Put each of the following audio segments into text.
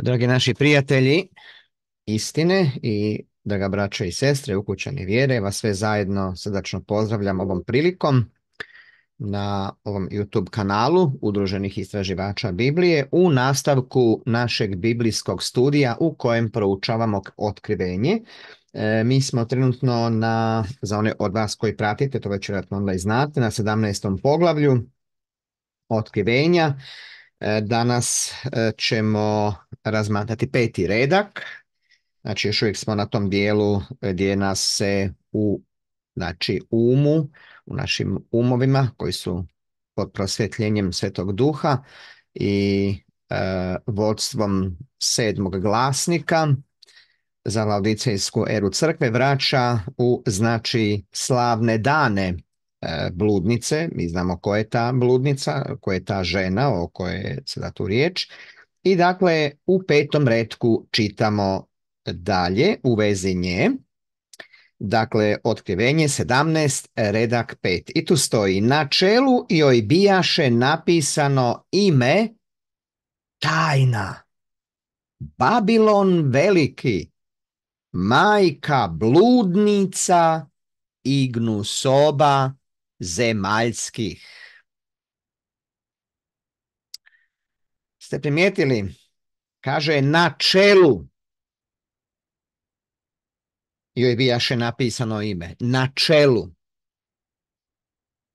dragi naši prijatelji istine i draga braće i sestre, ukućani vjere, vas sve zajedno srdačno pozdravljam ovom prilikom na ovom YouTube kanalu Udruženih istraživača Biblije u nastavku našeg biblijskog studija u kojem proučavamo otkrivenje. E, mi smo trenutno na, za one od vas koji pratite, to već vjerojatno onda i znate, na 17. poglavlju otkrivenja. E, danas e, ćemo razmatrati peti redak, znači još uvijek smo na tom dijelu e, gdje nas se u znači, umu, u našim umovima koji su pod prosvjetljenjem Svetog Duha i vodstvom sedmog glasnika za laudicijsku eru crkve vraća u znači slavne dane E, bludnice, mi znamo ko je ta bludnica, ko je ta žena o kojoj je sada tu riječ. I dakle u petom redku čitamo dalje u vezi nje, dakle otkrivenje 17 redak 5 i tu stoji na čelu joj bijaše napisano ime tajna. Babilon veliki, majka bludnica ignu soba zemaljskih. Ste primijetili? Kaže na čelu. Joj jaše napisano ime. Na čelu.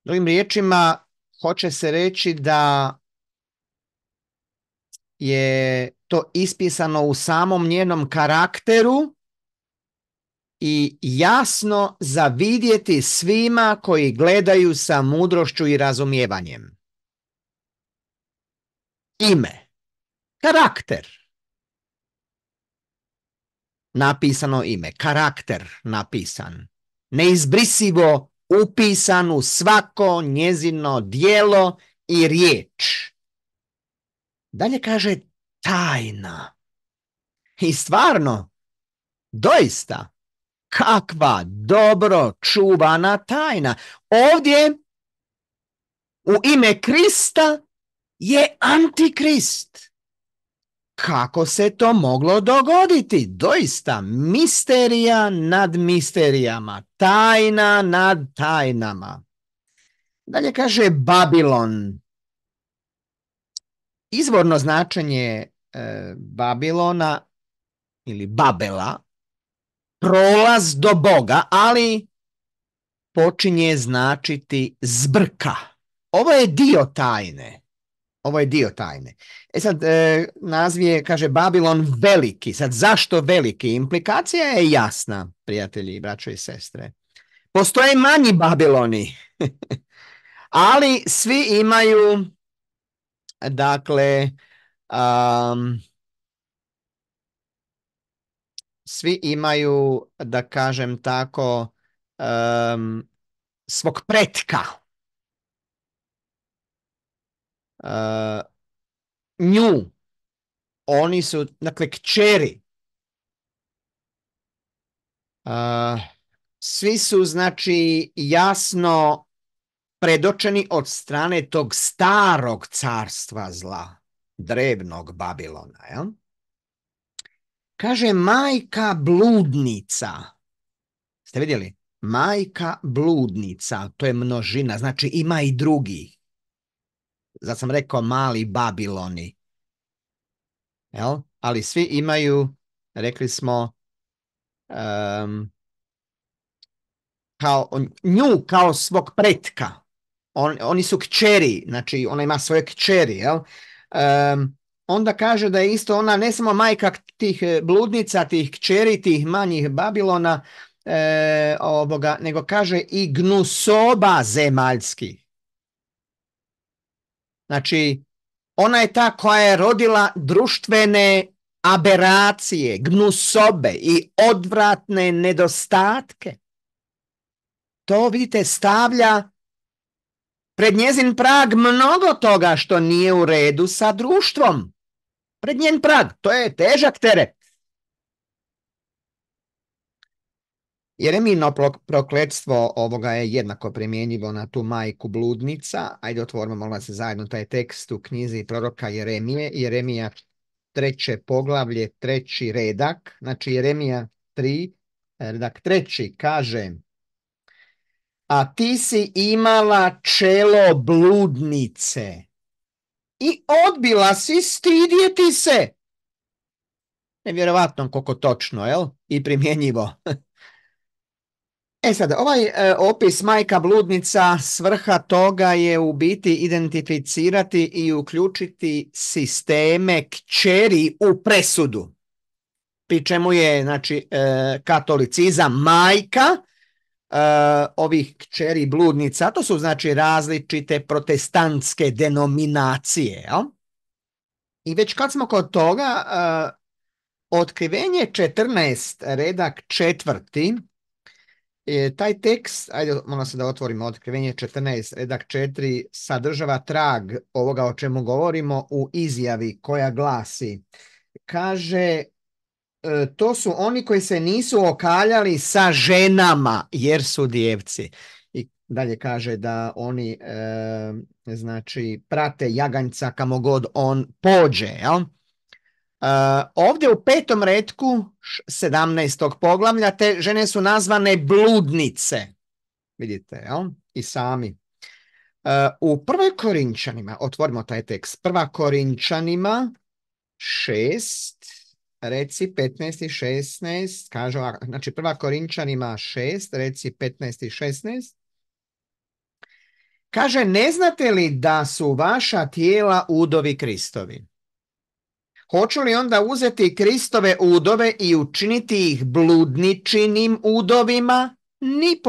Drugim riječima, hoće se reći da je to ispisano u samom njenom karakteru i jasno zavidjeti svima koji gledaju sa mudrošću i razumijevanjem. Ime. Karakter. Napisano ime. Karakter napisan. Neizbrisivo upisan u svako njezino dijelo i riječ. Dalje kaže tajna. I stvarno, doista, kakva dobro čuvana tajna. Ovdje u ime Krista je antikrist. Kako se to moglo dogoditi? Doista, misterija nad misterijama, tajna nad tajnama. Dalje kaže Babilon. Izvorno značenje e, Babilona ili Babela prolaz do Boga, ali počinje značiti zbrka. Ovo je dio tajne. Ovo je dio tajne. E sad, e, nazvije, kaže Babilon veliki. Sad, zašto veliki? Implikacija je jasna, prijatelji, braćo i sestre. Postoje manji Babiloni, ali svi imaju, dakle, um, svi imaju, da kažem tako, svog pretka. nju. Oni su, dakle, kćeri. svi su, znači, jasno predočeni od strane tog starog carstva zla, drevnog Babilona, jel? Ja? Kaže majka bludnica. Ste vidjeli? Majka bludnica, to je množina, znači ima i drugih. Zato sam rekao mali Babiloni. Jel? Ali svi imaju, rekli smo, kao, nju kao svog pretka. oni su kćeri, znači ona ima svoje kćeri. Jel? Um, onda kaže da je isto ona ne samo majka tih e, bludnica, tih kćeri, tih manjih Babilona, e, ovoga, nego kaže i gnusoba zemaljski. Znači, ona je ta koja je rodila društvene aberacije, gnusobe i odvratne nedostatke. To, vidite, stavlja pred njezin prag mnogo toga što nije u redu sa društvom pred njen prag. To je težak teret. Jeremino prokletstvo ovoga je jednako primjenjivo na tu majku bludnica. Ajde otvorimo molim se zajedno taj tekst u knjizi proroka Jeremije. Jeremija treće poglavlje, treći redak. Znači Jeremija 3, redak treći kaže A ti si imala čelo bludnice i odbila si stidjeti se. Nevjerovatno koliko točno, jel? I primjenjivo. E sad, ovaj e, opis majka bludnica, svrha toga je u biti identificirati i uključiti sisteme kćeri u presudu. Pri čemu je znači, e, katolicizam majka, E, ovih kćeri bludnica, to su znači različite protestantske denominacije. I već kad smo kod toga, e, otkrivenje 14, redak četvrti, e, taj tekst, ajde molim se da otvorimo otkrivenje 14, redak 4, sadržava trag ovoga o čemu govorimo u izjavi koja glasi, kaže E, to su oni koji se nisu okaljali sa ženama jer su djevci. I dalje kaže da oni e, znači prate jaganjca kamo god on pođe. Jel? E, ovdje u petom redku 17. poglavlja te žene su nazvane bludnice. Vidite, jel? I sami. u prvoj Korinčanima, otvorimo taj tekst, prva Korinčanima šest, reci 15 i 16, kaže znači prva ima 6, reci 15 i 16. Kaže, ne znate li da su vaša tijela udovi Kristovi? Hoću li onda uzeti Kristove udove i učiniti ih bludničinim udovima? Ni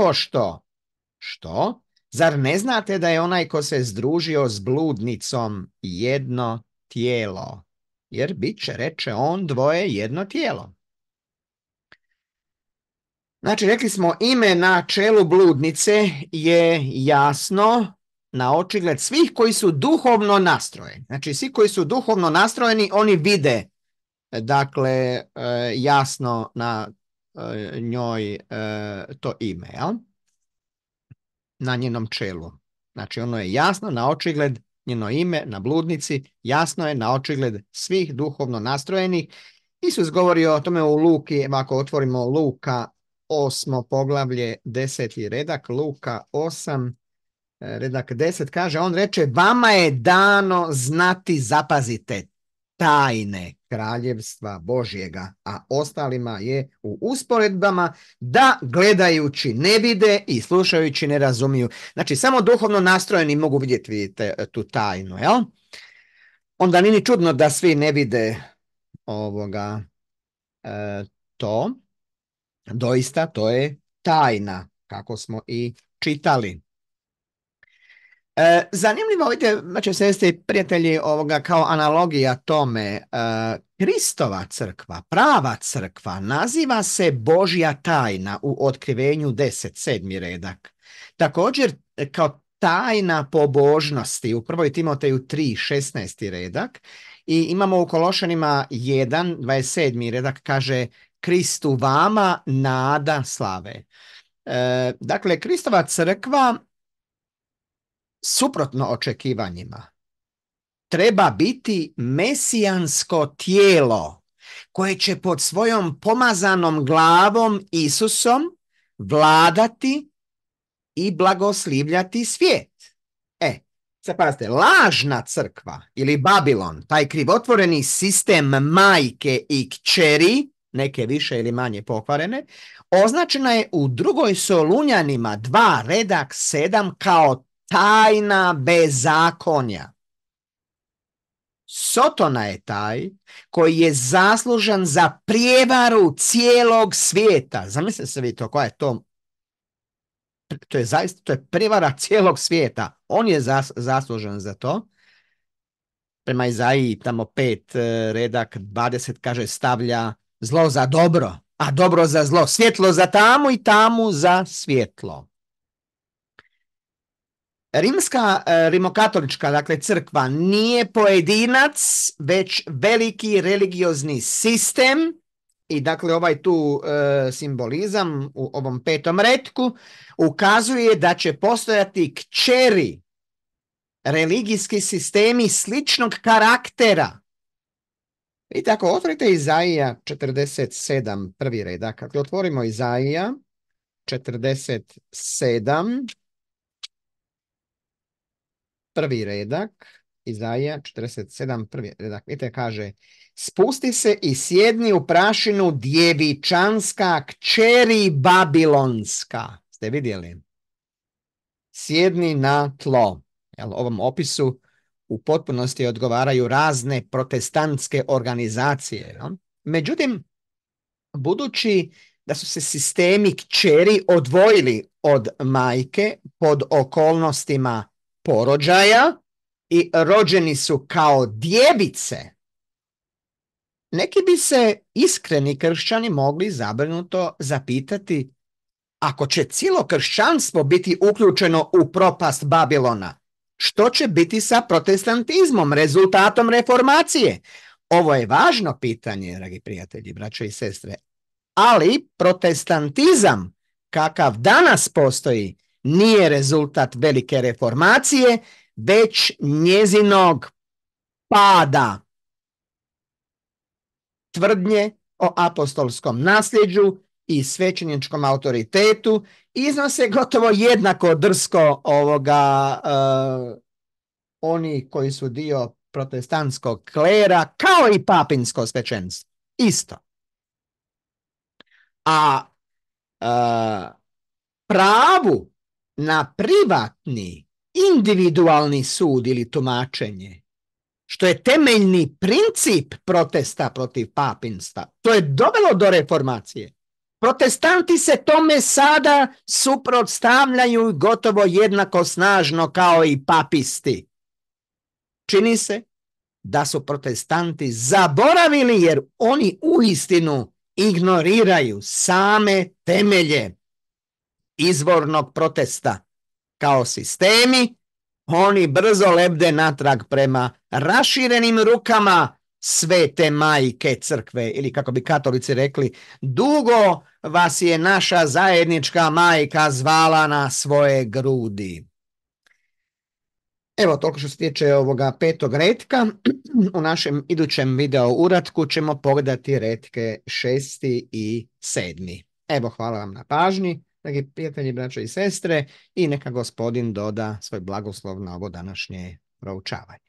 Što? Zar ne znate da je onaj ko se združio s bludnicom jedno tijelo? jer bit će, reče on, dvoje jedno tijelo. Znači, rekli smo, ime na čelu bludnice je jasno na očigled svih koji su duhovno nastrojeni. Znači, svi koji su duhovno nastrojeni, oni vide, dakle, e, jasno na e, njoj e, to ime, na njenom čelu. Znači, ono je jasno na očigled njeno ime na bludnici jasno je na očigled svih duhovno nastrojenih. Isus govori o tome u Luki, ako otvorimo Luka 8, poglavlje 10. redak, Luka 8, e, redak 10, kaže, on reče, vama je dano znati, zapazite, tajne kraljevstva Božjega, a ostalima je u usporedbama da gledajući ne vide i slušajući ne razumiju. Znači, samo duhovno nastrojeni mogu vidjeti vidite, e, tu tajnu, jel? Onda nije ni čudno da svi ne vide ovoga e, to. Doista, to je tajna, kako smo i čitali. E, zanimljivo vidite, znači sestri i prijatelji, ovoga, kao analogija tome, e, Kristova crkva, prava crkva, naziva se Božja tajna u otkrivenju 10, sedmi redak. Također, e, kao tajna pobožnosti u 1. Timoteju 3, 16. redak i imamo u Kološanima 1, 27. redak kaže Kristu vama nada slave. dakle, Kristova crkva suprotno očekivanjima treba biti mesijansko tijelo koje će pod svojom pomazanom glavom Isusom vladati i blagoslivljati svijet. E, zapazite, pazite, lažna crkva ili Babilon, taj krivotvoreni sistem majke i kćeri, neke više ili manje pokvarene, označena je u drugoj Solunjanima dva redak sedam kao tajna bezakonja. Sotona je taj koji je zaslužan za prijevaru cijelog svijeta. Zamislite se vi to, koja je to? To je zaista, to je prijevara cijelog svijeta. On je zas, zaslužan za to. Prema Izaiji, tamo pet e, redak, 20 kaže stavlja zlo za dobro, a dobro za zlo, svjetlo za tamu i tamu za svjetlo. Rimska e, rimokatolička, dakle crkva, nije pojedinac, već veliki religiozni sistem i dakle ovaj tu e, simbolizam u ovom petom redku ukazuje da će postojati kćeri religijski sistemi sličnog karaktera. I tako, otvorite Izaija 47, prvi redak. Dakle, otvorimo Izaija 47, prvi redak, Izaja 47, prvi redak. Vidite, kaže, spusti se i sjedni u prašinu djevičanska kćeri babilonska. Ste vidjeli? Sjedni na tlo. Jel, ovom opisu u potpunosti odgovaraju razne protestantske organizacije. Međutim, budući da su se sistemi kćeri odvojili od majke pod okolnostima porođaja i rođeni su kao djevice, neki bi se iskreni kršćani mogli zabrnuto zapitati ako će cijelo kršćanstvo biti uključeno u propast Babilona, što će biti sa protestantizmom, rezultatom reformacije? Ovo je važno pitanje, dragi prijatelji, braće i sestre. Ali protestantizam, kakav danas postoji, nije rezultat velike reformacije, već njezinog pada tvrdnje o apostolskom nasljeđu i svećeničkom autoritetu iznose gotovo jednako drsko ovoga e, oni koji su dio protestantskog klera kao i papinsko svećenstvo. Isto. A uh, pravu na privatni, individualni sud ili tumačenje, što je temeljni princip protesta protiv papinsta, To je dovelo do reformacije. Protestanti se tome sada suprotstavljaju gotovo jednako snažno kao i papisti. Čini se da su protestanti zaboravili jer oni uistinu ignoriraju same temelje izvornog protesta. Kao sistemi, oni brzo lebde natrag prema raširenim rukama svete majke crkve ili kako bi katolici rekli dugo vas je naša zajednička majka zvala na svoje grudi. Evo toliko što se tiče ovoga petog retka. U našem idućem video uratku ćemo pogledati retke šesti i sedmi. Evo hvala vam na pažnji. Dragi prijatelji, braćo i sestre, i neka gospodin doda svoj blagoslov na ovo današnje proučavanje.